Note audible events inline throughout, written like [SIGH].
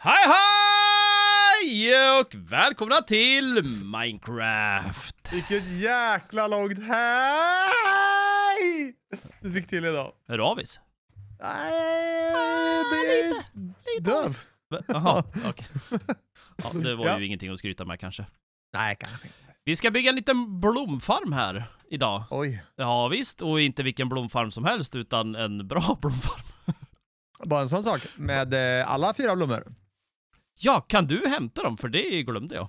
Hej hej! Och välkomna till Minecraft! Vilket jäkla långt hej! Du fick till idag. Är du avis? Nej, ah, lite. lite döv. Jaha, okej. Okay. Ja, det var ju ja. ingenting att skryta med kanske. Nej, kanske inte. Vi ska bygga en liten blomfarm här idag. Oj. Ja, visst. Och inte vilken blomfarm som helst, utan en bra [LAUGHS] blomfarm. Bara en sån sak med eh, alla fyra blommor. Ja, kan du hämta dem? För det glömde jag.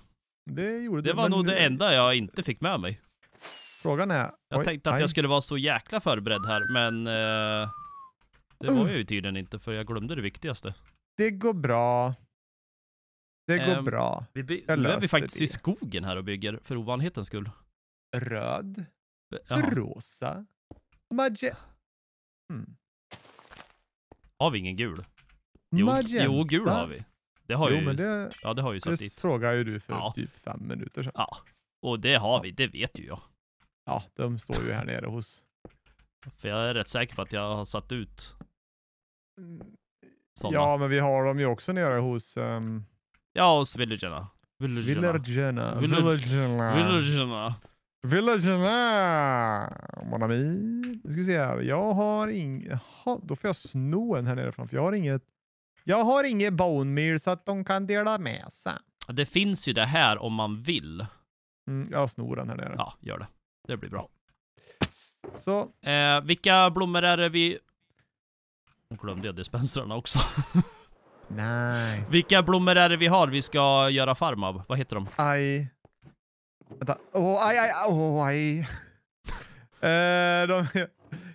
Det gjorde det du. var nog det enda jag inte fick med mig. Frågan är... Jag oj, tänkte att aj. jag skulle vara så jäkla förberedd här, men... Eh, det var jag ju tydligen inte, för jag glömde det viktigaste. Det går bra. Det går um, bra. Vi, vi, nu är vi faktiskt det. i skogen här och bygger, för ovanlighetens skull. Röd. Jaha. Rosa. Maje... Mm. Har vi ingen gul? Jo, jo, gul har vi. Det har jo, ju, men det, ja, det har ju satt frågade ju du för ja. typ fem minuter sedan. Ja, och det har vi, det vet ju jag. Ja, de står ju här nere hos. För jag är rätt säker på att jag har satt ut mm, sådana. Ja, men vi har dem ju också nere hos... Um... Ja, hos villagerna. Villagerna. Villagerna. Villagerna. Villagerna. Mon ami. Nu ska vi se här. Jag har inget... Jaha, då får jag sno en här nere framför. Jag har inget... Jag har inget bone meal så att de kan dela med sig. Det finns ju det här om man vill. Mm, jag snor den här nere. Ja, gör det. Det blir bra. Så. Eh, vilka blommor är det vi... Nu glömde jag dispensrarna också. [LAUGHS] nice. Vilka blommor är det vi har vi ska göra farm av? Vad heter de? Aj. Vänta. Oh, aj, aj, oh, aj. eh, de... [LAUGHS]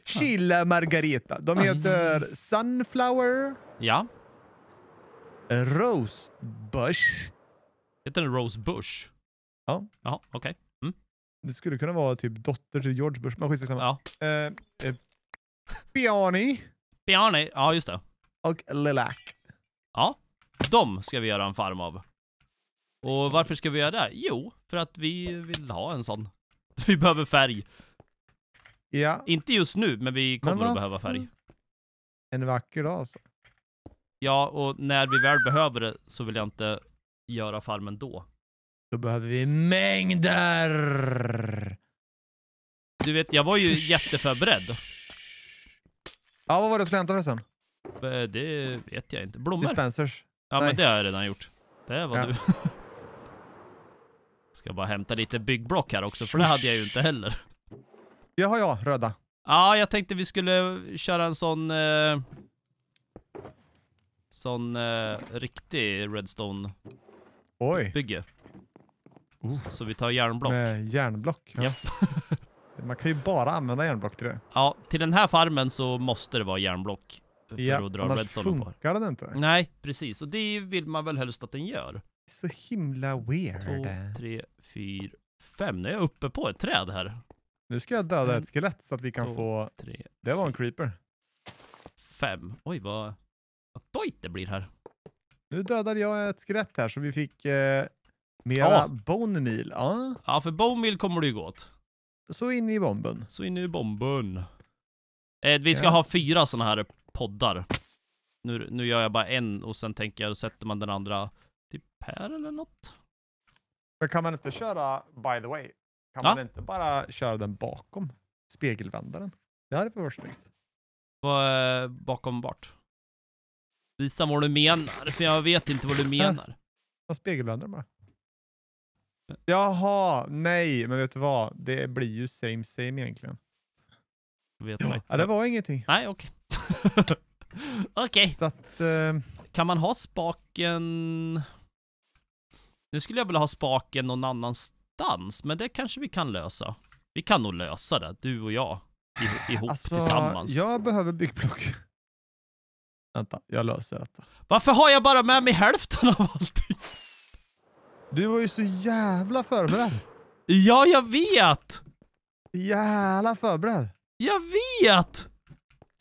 Chilla Margarita. De mm. heter Sunflower. Ja. Rosebush. Heter den Rosebush? Ja. Ja, okej. Okay. Mm. Det skulle kunna vara typ dotter till George Bush, men skitsamma. Ja. Eh, eh, Piani. Piani, ja just det. Och Lilac. Ja, de ska vi göra en farm av. Och varför ska vi göra det? Jo, för att vi vill ha en sån. [LAUGHS] Vi behöver färg. Ja. Inte just nu, men vi kommer men att behöva färg. En vacker dag alltså. Ja, och när vi väl behöver det så vill jag inte göra farmen då. Då behöver vi mängder! Du vet, jag var ju jätteförberedd. Ja, vad var det du skulle hämta förresten? Det vet jag inte. Blommor? Dispensers. Ja, nice. men det har jag redan gjort. Det var ja. du. [LAUGHS] Ska bara hämta lite byggblock här också, för det hade jag ju inte heller. Det har jag, röda. Ja, jag tänkte vi skulle köra en sån... Eh, Sån eh, riktig redstone-bygge. Oh. Så vi tar järnblock. Med järnblock? Ja. [LAUGHS] Man kan ju bara använda järnblock till det. Ja, till den här farmen så måste det vara järnblock. För ja, att dra annars redstone funkar på. den inte. Nej, precis. Och det vill man väl helst att den gör. Så himla weird. Två, tre, fyra, fem. Nu är jag uppe på ett träd här. Nu ska jag döda mm. ett skelett så att vi kan två, få... Tre, det var en creeper. Fem. Oj, vad... Vad dojt det blir här. Nu dödade jag ett skelett här så vi fick eh, mera ja. bone meal. Ja. ja, för bone meal kommer det ju gå åt. Så in i bomben. Så in i bomben. Eh, vi ska ja. ha fyra sådana här poddar. Nu, nu gör jag bara en och sen tänker jag, då sätter man den andra typ här eller något. Men kan man inte köra, by the way, kan ja. man inte bara köra den bakom spegelvändaren? Det hade varit snyggt. Eh, bakom vart? Visa vad du menar, för jag vet inte vad du äh, menar. Jag spegelvänder bara. Äh. Jaha, nej, men vet du vad? Det blir ju same same egentligen. Vet ja, ja det var ingenting. Nej, okej. Okay. [LAUGHS] okej. Okay. Uh... Eh, kan man ha spaken... Nu skulle jag vilja ha spaken någon annanstans, men det kanske vi kan lösa. Vi kan nog lösa det, du och jag. Ihop alltså, tillsammans. Jag behöver byggblock. Vänta, jag löser detta. Varför har jag bara med mig hälften av allting? Du var ju så jävla förberedd. Ja, jag vet! Jävla förberedd. Jag vet!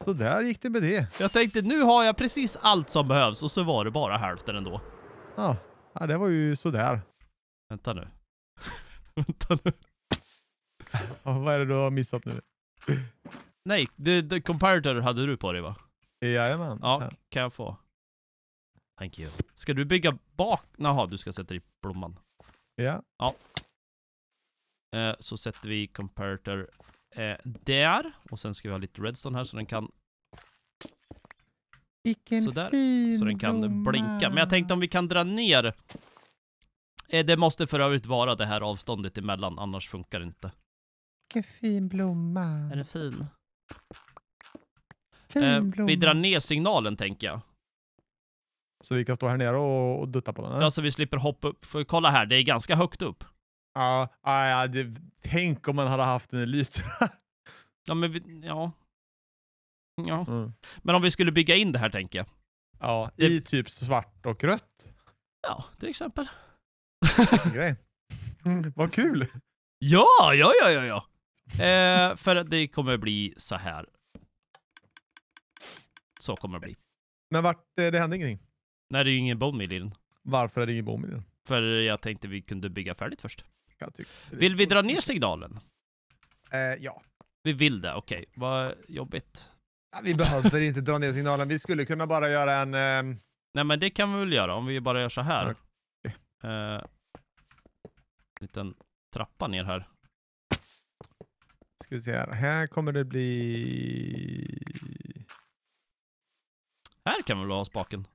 Så där gick det med det. Jag tänkte, nu har jag precis allt som behövs och så var det bara hälften ändå. Ja, ja det var ju sådär. Vänta nu. [LAUGHS] Vänta nu. Ja, vad är det du har missat nu? Nej, det, det comparator hade du på dig va? Jajamän. Ja, kan jag få. Thank you. Ska du bygga bak? Jaha, du ska sätta i blomman. Ja. Ja. Eh, så sätter vi comparator eh, där. Och sen ska vi ha lite redstone här så den kan... Vilken Sådär. fin Så den kan blomma. blinka. Men jag tänkte om vi kan dra ner... Eh, det måste för övrigt vara det här avståndet emellan, annars funkar det inte. Vilken fin blomma. Är den fin? Eh, Finblom. vi drar ner signalen, tänker jag. Så vi kan stå här nere och, och dutta på den? Ja, så vi slipper hoppa upp. För kolla här, det är ganska högt upp. Ja, ja, ja tänk om man hade haft en elytra. [LAUGHS] ja, men vi, ja. Ja. Mm. Men om vi skulle bygga in det här, tänker jag. Ja, det... i typ svart och rött. Ja, till exempel. Grej. [LAUGHS] vad kul! Ja, ja, ja, ja, ja. Eh, för det kommer bli så här. Så kommer det bli. Men vart, eh, det hände ingenting? Nej, det är ju ingen bone meal i den. Varför är det ingen bone meal i den? För jag tänkte vi kunde bygga färdigt först. Vill vi dra ner signalen? Eh, ja. Vi vill det, okej. Okay. Vad jobbigt. Ja, vi behöver inte dra ner signalen, vi skulle kunna bara göra en... Eh... Nej men det kan vi väl göra, om vi bara gör så här. Okay. Eh, liten trappa ner här. Ska vi se här, här kommer det bli... Här kan man väl ha spaken?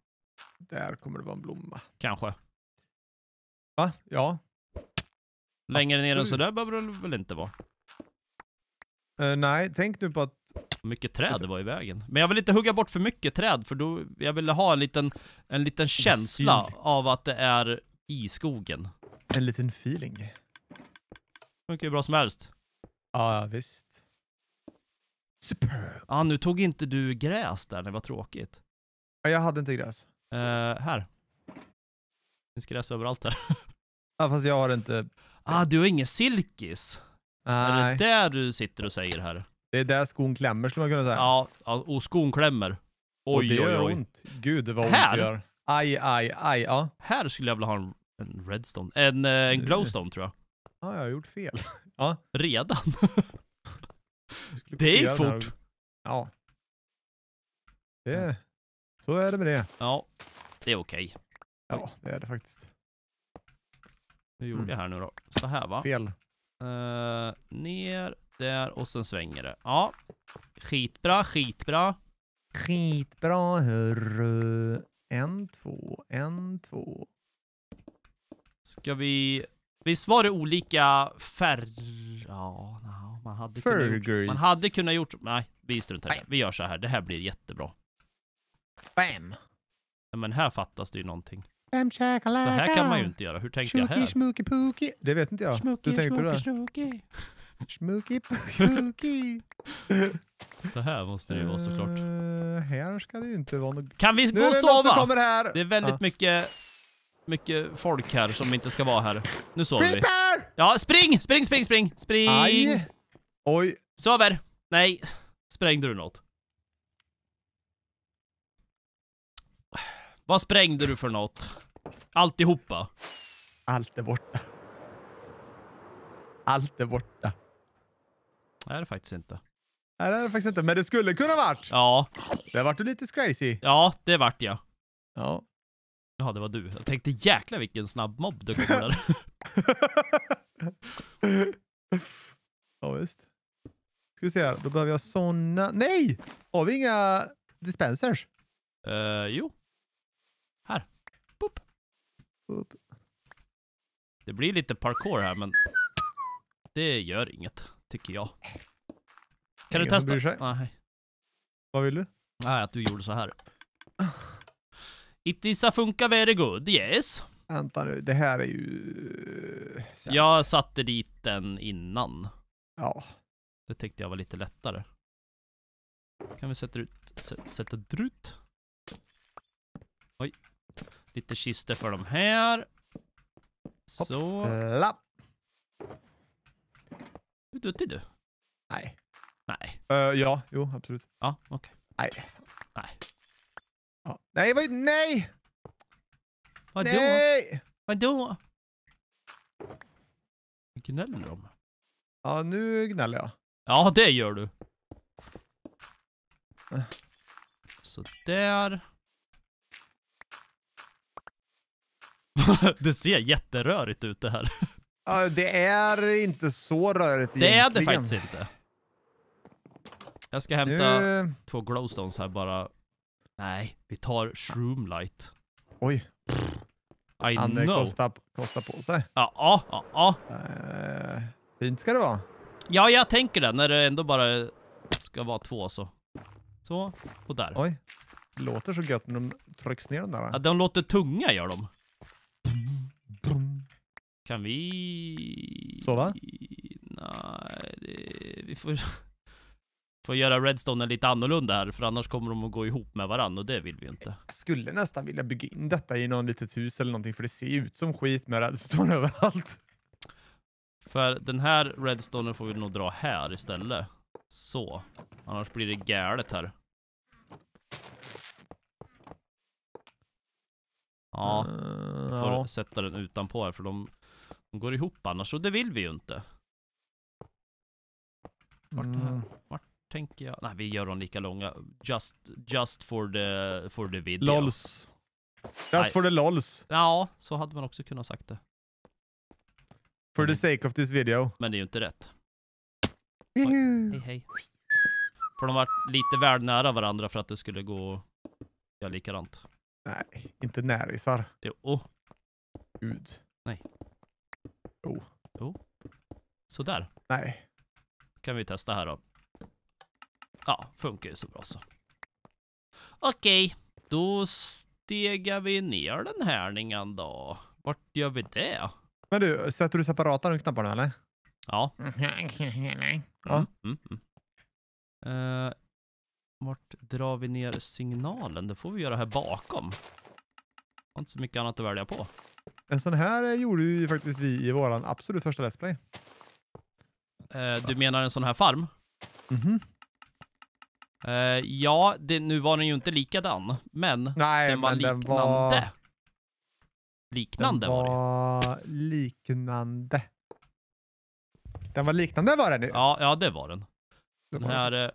Där kommer det vara en blomma. Kanske. Va? Ja. Längre Absolut. ner än sådär behöver det väl inte vara? Eh, nej, tänk nu på att... Mycket träd var i vägen. Men jag vill inte hugga bort för mycket träd, för då... Jag ville ha en liten, en liten känsla Synligt. av att det är i skogen. En liten feeling. Funkar ju bra som helst. Ja, visst. Superb. Ja, ah, nu tog inte du gräs där, det var tråkigt. Jag hade inte gräs. Uh, här. Det finns gräs överallt här. [LAUGHS] Ja, fast jag har inte... Ah, du har ingen silkis? Nej. Är det där du sitter och säger här? Det är där skon klämmer skulle man kunna säga. Ja, och skon klämmer. Oj, och det gör oj, oj. ont. Gud vad här? ont det gör. Aj, aj, aj. Ja. Här skulle jag vilja ha en, en redstone. En, eh, en glowstone tror jag. Ja, jag har gjort fel. [LAUGHS] Ja. Redan? [LAUGHS] det gick fort. Ja. Det... Mm. Så är det med det. Ja, det är okej. Ja, det är det faktiskt. Hur gjorde mm. jag här nu då? Så här va? Fel. Uh, ner, där och sen svänger det. Ja. Skitbra, skitbra. Skitbra hörru. En, två, en, två. Ska vi... Visst var det olika färg... Ja, no, man hade Fergus. kunnat gjort... Man hade kunnat gjort... Nej, vi struntar i det. Vi gör så här. Det här blir jättebra. Bam! Nej, men här fattas det ju någonting. Bam, så här kan man ju inte göra. Hur tänker jag här? Smooky, pooky. Det vet inte jag. Smooky, Hur tänkte du där? Smooky, smooky, [LAUGHS] pooky. [LAUGHS] Så här måste det ju vara såklart. Uh, här ska det ju inte vara något... Kan vi gå och sova? Det är väldigt ah. mycket, mycket folk här som inte ska vara här. Nu sover Creeper! vi. Ja, spring! Spring, spring, spring! Spring! Aj. Oj. Sover! Nej. Sprängde du något? Vad sprängde du för något? Alltihopa? Allt är borta. Allt är borta. Nej, det är det faktiskt inte. Nej, det är det faktiskt inte. Men det skulle kunna varit. Ja. Det vart du lite crazy. Ja, det vart jag. Ja. Ja, det var du. Jag tänkte jäkla vilken snabb mobb du kom där. [LAUGHS] ja, visst. Ska vi se här. Då behöver jag såna. Nej! Har vi inga dispensers? Uh, jo. Här. Boop. Boop. Det blir lite parkour här, men det gör inget, tycker jag. Kan Ingen du testa? Nej. Ah, Vad vill du? Nej, att du gjorde så här. It is a funka very good, yes. Vänta nu, det här är ju... Sämst. Jag satte dit den innan. Ja. Det tyckte jag var lite lättare. Kan vi sätta ut... Sätta drut? Oj, Lite kister för de här. Så. Hoppla. Hur duktig du? Nej. Nej. Uh, ja, jo, absolut. Ja, okej. Okay. Nej. Nej. Ja. Nej, vad... Nej! Vadå? Nej! Vadå? Gnäller du om? Ja, nu gnäller jag. Ja, det gör du. Sådär. [LAUGHS] det ser jätterörigt ut det här. Ja, det är inte så rörigt Det egentligen. är det faktiskt inte. Jag ska hämta nu... två glowstones här bara. Nej, vi tar shroomlight. Oj. I Han eh, know. Kostar, kostar på sig. Ja, ja, ja. Eh, fint ska det vara. Ja, jag tänker det. När det ändå bara ska vara två så. Så, och där. Oj. Det låter så gött när de trycks ner den där. Ja, de låter tunga gör de. Kan vi... Sova? Nej, det... vi får... får göra Redstone lite annorlunda här, för annars kommer de att gå ihop med varandra och det vill vi ju inte. Jag skulle nästan vilja bygga in detta i något litet hus eller någonting, för det ser ut som skit med Redstone [LAUGHS] överallt. För den här redstone får vi nog dra här istället. Så. Annars blir det galet här. Ja, uh, får sätta den utanpå här för de går ihop annars, och det vill vi ju inte. Vart, mm. vart tänker jag? Nej, vi gör dem lika långa. Just, just for the, for the video. LOLs. Just Nej. for the LOLs. Ja, så hade man också kunnat sagt det. For the mm. sake of this video. Men det är ju inte rätt. hej, hej. För de var lite väl nära varandra för att det skulle gå göra likadant. Nej, inte närisar. Jo. Gud. Nej. Jo. Jo. Sådär. Nej. Kan vi testa här då. Ja, funkar ju så bra så. Okej, då stegar vi ner den härningen då. Vart gör vi det? Men du, sätter du separata och knapparna eller? Ja. Mm, [LAUGHS] ja. Mm, mm. Uh, vart drar vi ner signalen? Det får vi göra här bakom. Har inte så mycket annat att välja på. En sån här eh, gjorde ju faktiskt vi i våran absolut första Let's Play. Eh, du menar en sån här farm? Mhm. Mm eh, ja, det, nu var den ju inte likadan, men Nej, den var men liknande. Den var... Liknande den var, var det. liknande. Den var liknande var den nu. Ja, ja det var den. Den var här... Eh,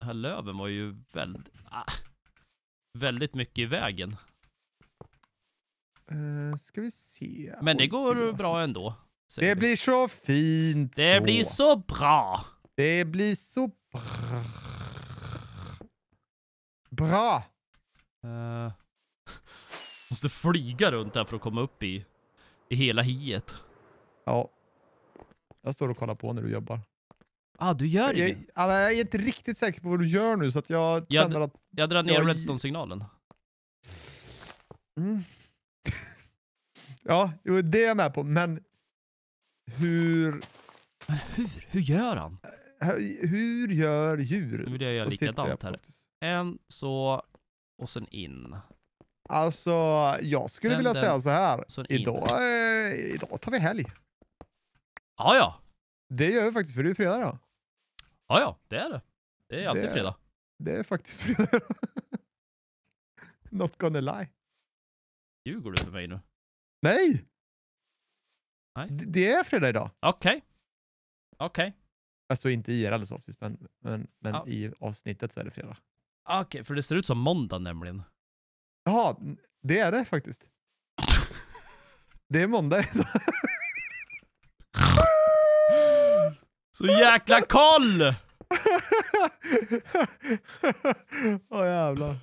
den här löven var ju väldigt... Äh, ah, väldigt mycket i vägen. Eh, ska vi se. Men det går bra ändå. Det blir så fint. Det så. blir så bra. Det blir så bra. Bra. Uh, eh, [LAUGHS] måste flyga runt här för att komma upp i, i hela hiet. Ja. Jag står och kollar på när du jobbar. Ah, du gör det? Jag, jag, jag är inte riktigt säker på vad du gör nu så att jag, jag känner att... Jag drar ner redstone-signalen. Mm. Ja, det är jag med på, men hur... Men hur? Hur gör han? Hur gör djur? Nu vill jag göra likadant här. En, så, och sen in. Alltså, jag skulle den, vilja säga så här. Idag, eh, idag tar vi helg. Ja, ja. Det gör vi faktiskt, för det är fredag då. Ja, ja, det är det. Det är alltid det, fredag. Det är faktiskt [LAUGHS] fredag. Not gonna lie. Ljuger du för mig nu? Nej! Nej. det är fredag idag. Okej. Okay. Okej. Okay. Alltså inte IRL så ofta, men, men, men ah. i avsnittet så är det fredag. Okej, okay, för det ser ut som måndag nämligen. Jaha, det är det faktiskt. [LAUGHS] det är måndag idag. så jäkla koll! Åh oh, jävlar.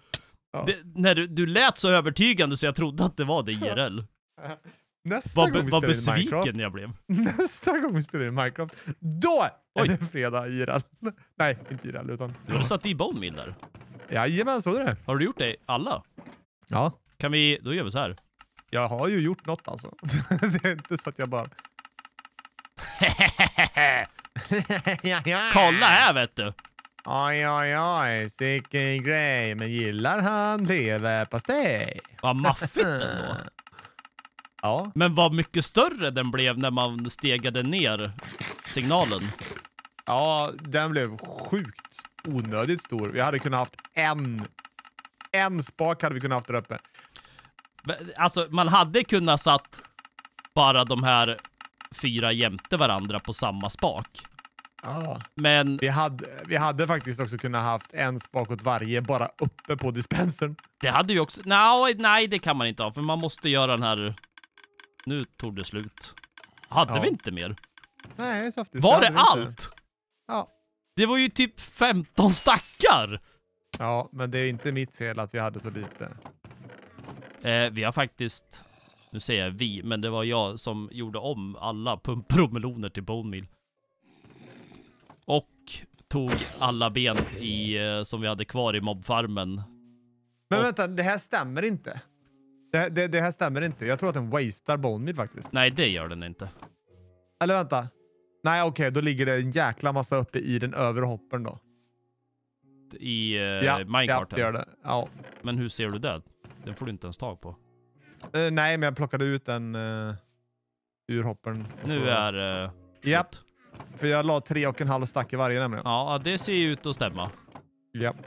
Ja. Det, när du, du lät så övertygande så jag trodde att det var det [LAUGHS] IRL. [LAUGHS] Nästa vad, gång vi vad besviken Minecraft, jag blev. [LAUGHS] Nästa gång vi spelar in Minecraft, då Oj. är det fredag i IRL. [LAUGHS] Nej, inte IRL utan... Du har satt i bone meal där. Jajamän, såg du det? Har du gjort det? Alla? Ja. Kan vi... Då gör vi så här. Jag har ju gjort något alltså. det är inte så att jag bara... Kolla här vet du. Oj, oj, oj, sicken grej. Men gillar han leverpastej? Vad maffigt ändå. Ja. Men vad mycket större den blev när man stegade ner signalen. Ja, den blev sjukt onödigt stor. Vi hade kunnat haft en. En spak hade vi kunnat haft där uppe. Alltså, man hade kunnat satt bara de här fyra jämte varandra på samma spak. Ah. Men... Vi hade, vi hade faktiskt också kunnat haft en spak åt varje, bara uppe på dispensern. Det hade vi också. No, nej, det kan man inte ha, för man måste göra den här nu tog det slut. Hade ja. vi inte mer? Nej, så faktiskt. Var det, allt? Inte. Ja. Det var ju typ 15 stackar! Ja, men det är inte mitt fel att vi hade så lite. Eh, vi har faktiskt... Nu säger jag vi, men det var jag som gjorde om alla promeloner till bone meal. Och tog alla ben i, eh, som vi hade kvar i mobfarmen. Men och... vänta, det här stämmer inte. Det, det, det här stämmer inte. Jag tror att den wastar bone faktiskt. Nej, det gör den inte. Eller vänta. Nej, okej. Okay, då ligger det en jäkla massa uppe i den övre hoppern då. I uh, ja, minecarten? Ja, det gör det. Ja. Men hur ser du det? Den får du inte ens tag på. Uh, nej, men jag plockade ut den uh, ur hoppern. Nu så... är... Uh, Japp. Yep. För jag la tre och en halv stack i varje nämligen. Ja, det ser ju ut att stämma. Japp. Yep.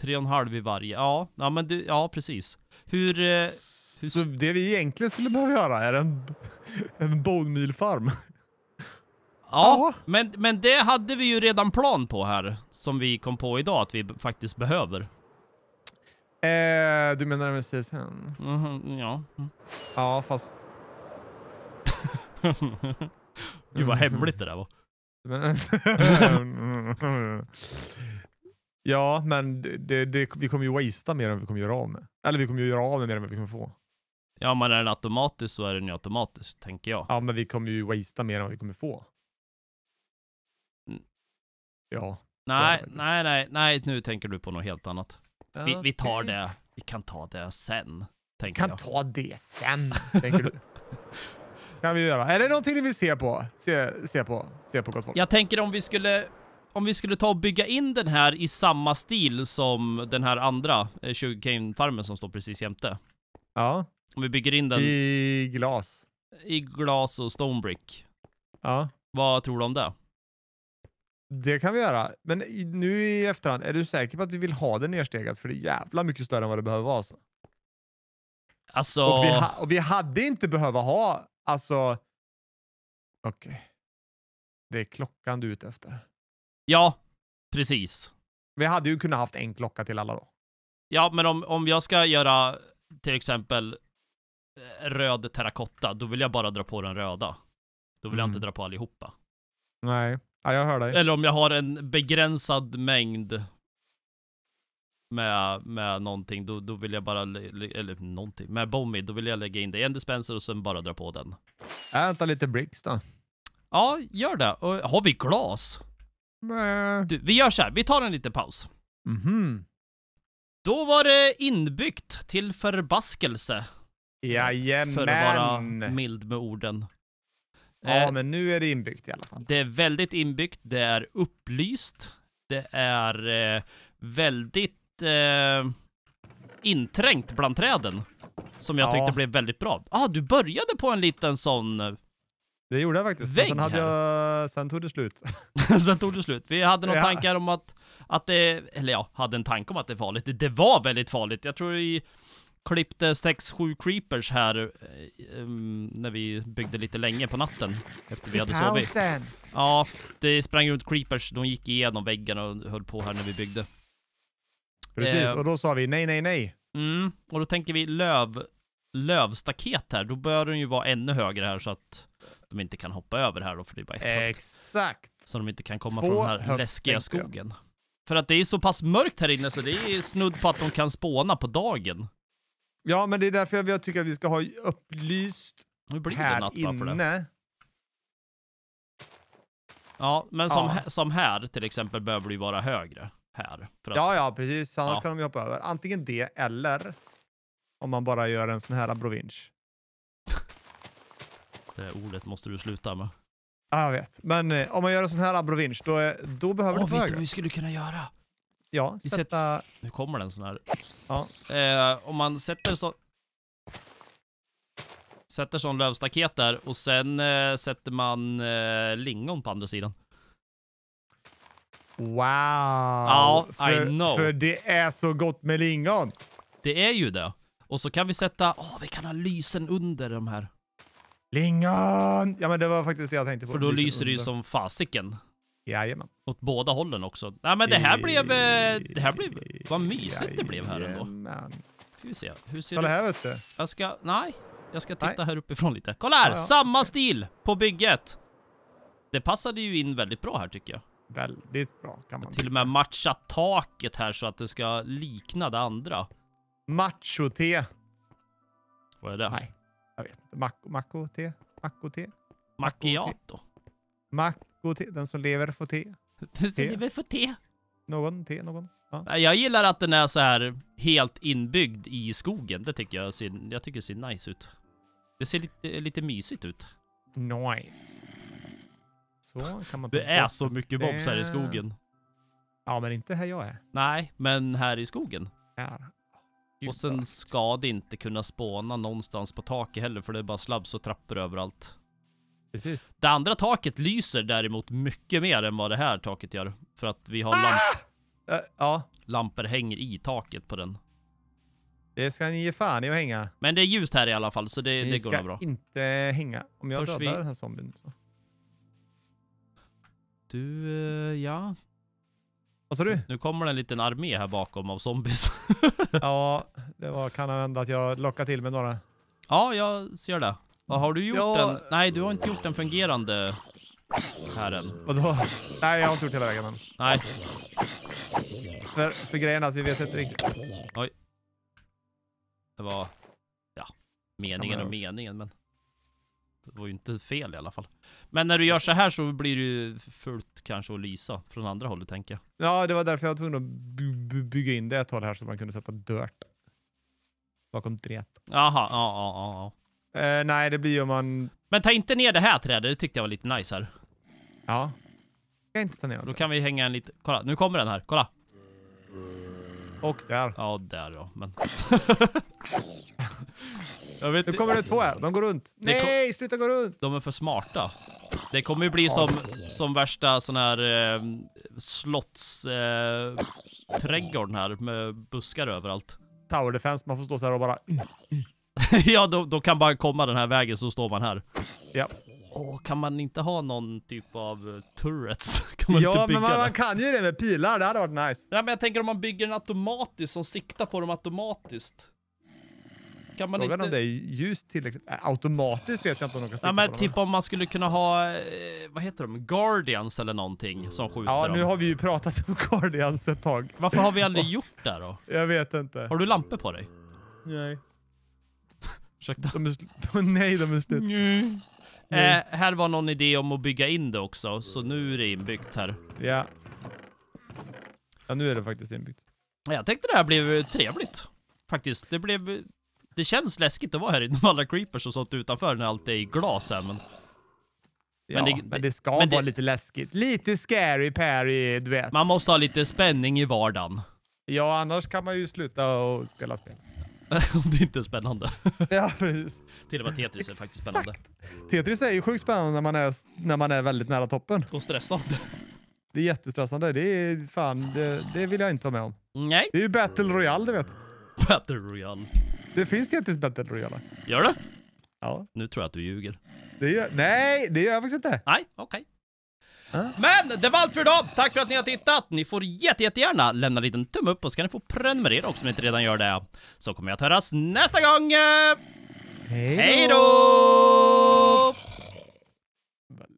Tre och en halv i varje. Ja, ja men du, ja precis. Hur... Eh, hur... Så det vi egentligen skulle behöva göra är en, en bonmilfarm. Ja, men, men det hade vi ju redan plan på här. Som vi kom på idag att vi faktiskt behöver. Eh, du menar MSCSN? Mm, ja. Mm. Ja, fast... [LAUGHS] Gud vad hemligt det där var. [LAUGHS] [LAUGHS] Mm. Ja, men det, det, vi kommer ju wastea mer än vi kommer göra av med. Eller vi kommer ju göra av med mer än vi kommer få. Ja, men är den automatisk så är den ju automatisk, tänker jag. Ja, men vi kommer ju wastea mer än vi kommer få. Mm. Ja. Nej, nej, nej, nej, nu tänker du på något helt annat. Okay. Vi, tar det. Vi kan ta det sen, tänker kan jag. Kan ta det sen, tänker du. [LAUGHS] kan vi göra. Är det någonting ni vill se på? Se, se på, se på gott folk. Jag tänker om vi skulle om vi skulle ta och bygga in den här i samma stil som den här andra eh, sugarcane-farmen som står precis jämte. Ja. Om vi bygger in den... I glas. I glas och stonebrick. Ja. Vad tror du om det? Det kan vi göra. Men nu i efterhand, är du säker på att vi vill ha det nerstegat? För det är jävla mycket större än vad det behöver vara. Alltså. alltså... Och, vi ha, och vi hade inte behöva ha, alltså... Okej. Okay. Det är klockan du är ute efter. Ja, precis. Vi hade ju kunnat haft en klocka till alla då. Ja, men om, om jag ska göra till exempel eh, röd terrakotta, då vill jag bara dra på den röda. Då vill mm. jag inte mm. dra på allihopa. Nej, ja, jag hör dig. Eller om jag har en begränsad mängd med, med någonting, då, då vill jag bara, eller någonting, med Bommi, då vill jag lägga in det i en dispenser och sen bara dra på den. Äta äh, lite bricks då. Ja, gör det. Och har vi glas? Du, vi gör så här. Vi tar en liten paus. Mhm. Mm Då var det inbyggt till förbaskelse. Jajamän. För att vara mild med orden. Ja, eh, men nu är det inbyggt i alla fall. Det är väldigt inbyggt. Det är upplyst. Det är eh, väldigt eh, inträngt bland träden. Som jag ja. tyckte blev väldigt bra. Ah, du började på en liten sån eh, det gjorde jag faktiskt, vägg sen, hade jag, sen tog det slut. [LAUGHS] sen tog det slut. Vi hade några ja. tankar om att, att det, eller ja, hade en tanke om att det är farligt. Det, det var väldigt farligt. Jag tror vi klippte 6-7 creepers här eh, um, när vi byggde lite länge på natten efter vi hade sovit. Ja, det sprang runt creepers. De gick igenom väggen och höll på här när vi byggde. Precis, eh, och då sa vi nej, nej, nej. Mm, och då tänker vi löv, lövstaket här. Då bör den ju vara ännu högre här så att inte kan hoppa över här då, för det är bara ett Exakt. Högt. Så de inte kan komma Två från den här högt, läskiga skogen. Jag. För att det är så pass mörkt här inne så det är snudd på att de kan spåna på dagen. Ja, men det är därför jag tycker att vi ska ha upplyst nu blir här det natt inne. För det. Ja, men som, ja. Här, som här till exempel behöver det ju vara högre här. Att... ja, ja, precis. Annars ja. kan de ju hoppa över. Antingen det eller om man bara gör en sån här abrovinch. [LAUGHS] Det ordet måste du sluta med. Ja, jag vet. Men eh, om man gör en sån här abrovinsch, då, är- då behöver du Åh, vet du vad vi skulle kunna göra? Ja, Vi sätta... Nu kommer den sån här. Ja. Eh, om man sätter så... Sätter sån lövstaket där och sen eh, sätter man eh, lingon på andra sidan. Wow! Ja, I know. För det är så gott med lingon. Det är ju det. Och så kan vi sätta... Åh, vi kan ha lysen under de här. Lingon! Ja, men det var faktiskt det jag tänkte på. För då lyser, lyser det ju som fasiken. Jajamän. Åt båda hållen också. Nej, men det här blev... Eh, det här blev... Vad mysigt Jajamän. det blev här ändå. Ska vi se. Hur ser Kolla det? här vet du. Jag ska... Nej. Jag ska titta nej. här uppifrån lite. Kolla här! Ja, ja. Samma stil på bygget. Det passade ju in väldigt bra här tycker jag. Väldigt bra kan man. Till och med matcha taket här så att det ska likna det andra. Macho-te. Vad är det? Nej jag vet inte, mako te? mako te? Macchiato? mako te, den som lever får te. [LAUGHS] Den som lever får te. Någon te, någon. Ja. Jag gillar att den är så här helt inbyggd i skogen. Det tycker jag ser, jag tycker ser nice ut. Det ser lite, lite mysigt ut. Nice. Så kan man... Det är så mycket mobs här i skogen. Ja, men inte här jag är. Nej, men här i skogen. Här. Och sen ska det inte kunna spåna någonstans på taket heller, för det är bara slabs och trappor överallt. Precis. Det andra taket lyser däremot mycket mer än vad det här taket gör. För att vi har ah! lamp ah! uh, ja. lampor hänger i taket på den. Det ska ni ge fan i att hänga. Men det är ljust här i alla fall, så det, det går nog bra. ska inte hänga om jag Först dödar vi... den här zombien. så. Du, eh, ja, vad sa du? Nu kommer det en liten armé här bakom av zombies. [LAUGHS] ja, det var, kan hända att jag lockar till med några. Ja, jag ser det. Vad har du gjort ja... den? Nej, du har inte gjort den fungerande här än. Vadå? Nej, jag har inte gjort hela vägen än. Nej. För, för grejen är att vi vet inte riktigt. Oj. Det var... Ja. Meningen och meningen, men... Det var ju inte fel i alla fall. Men när du gör så här så blir det ju fullt kanske att lysa från andra hållet tänker jag. Ja, det var därför jag var tvungen att bygga in det ett håll här så man kunde sätta dirt bakom träet. Jaha, ja, ja, ja. Eh, nej, det blir ju om man... Men ta inte ner det här trädet, det tyckte jag var lite nice här. Ja. Jag inte ta ner det. Då kan vi hänga en liten... Kolla, nu kommer den här, kolla. Och där. Ja, där då, men... [LAUGHS] jag vet nu kommer det två här, de går runt. Nej, sluta gå runt! De är för smarta. Det kommer ju bli som, som värsta sån här eh, slottsträdgården eh, här med buskar överallt. Tower defense, man får stå så här och bara... Mm, mm. [LAUGHS] ja, då, då, kan bara komma den här vägen så står man här. Ja. Åh, kan man inte ha någon typ av turrets? [LAUGHS] Kan man ja, inte bygga men man, man, kan ju det med pilar. Det hade varit nice. Ja, men jag tänker om man bygger den automatiskt, som siktar på dem automatiskt. Kan man Frågan inte... om det är ljust tillräckligt. Äh, automatiskt vet jag inte om de kan sikta ja, men Typ om man skulle kunna ha, eh, vad heter de, Guardians eller någonting mm. som skjuter Ja, nu dem. har vi ju pratat om [LAUGHS] Guardians ett tag. Varför har vi aldrig gjort det då? Jag vet inte. Har du lampor på dig? Nej. [LAUGHS] Ursäkta. De är, [LAUGHS] nej, de är slut. Nej. Nej. Eh, här var någon idé om att bygga in det också, så nu är det inbyggt här. Ja. Ja, nu är det faktiskt inbyggt. Jag tänkte det här blev trevligt. Faktiskt, det blev det känns läskigt att vara här inne med alla creepers och sånt utanför när allt är i glas här, men... Ja, men, det, men det ska men vara det... lite läskigt. Lite scary Perry, du vet. Man måste ha lite spänning i vardagen. Ja, annars kan man ju sluta och spela spel. [LAUGHS] Om det inte är spännande. [LAUGHS] ja, precis. Till och med Tetris Exakt. är faktiskt spännande. Tetris är ju sjukt spännande när man är, när man är väldigt nära toppen. Och stressande. Det är jättestressande. Det är fan, det, det vill jag inte vara med om. Nej. Det är ju Battle Royale, du vet. [LAUGHS] Battle Royale. Det finns Tetris Battle Royale. Gör det? Ja. Nu tror jag att du ljuger. Det gör, nej, det gör jag faktiskt inte. Nej, okej. Okay. Ah. Men det var allt för idag. Tack för att ni har tittat. Ni får jätte, jättegärna lämna en liten tumme upp och så kan ni få prenumerera också om ni inte redan gör det. Så kommer jag att höras nästa gång. Hej då!